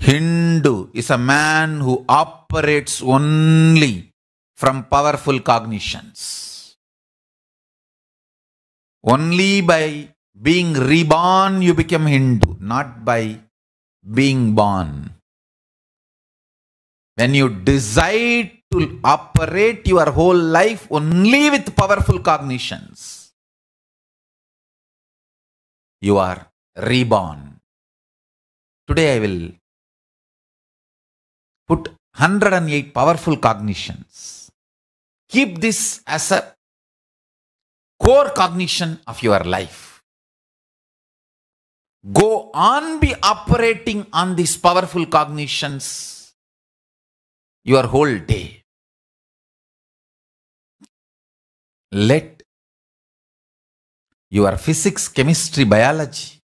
Hindu is a man who operates only from powerful cognitions. Only by being reborn you become Hindu, not by being born. When you decide to operate your whole life only with powerful cognitions, you are reborn. Today I will put 108 powerful cognitions. Keep this as a core cognition of your life. Go on be operating on these powerful cognitions your whole day. Let your physics, chemistry, biology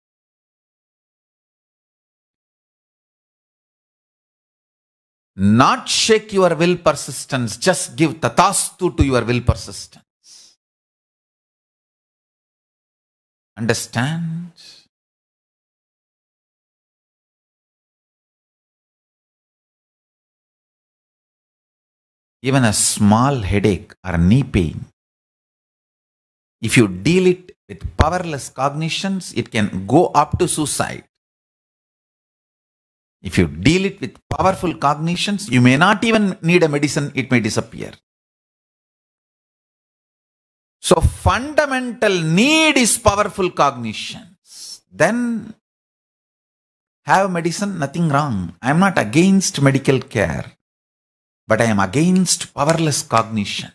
not shake your will persistence, just give tatastu to your will persistence. Understand? Even a small headache or knee pain, if you deal it with powerless cognitions, it can go up to suicide. If you deal it with powerful cognitions, you may not even need a medicine, it may disappear. So, fundamental need is powerful cognitions. Then, have medicine, nothing wrong. I am not against medical care, but I am against powerless cognition.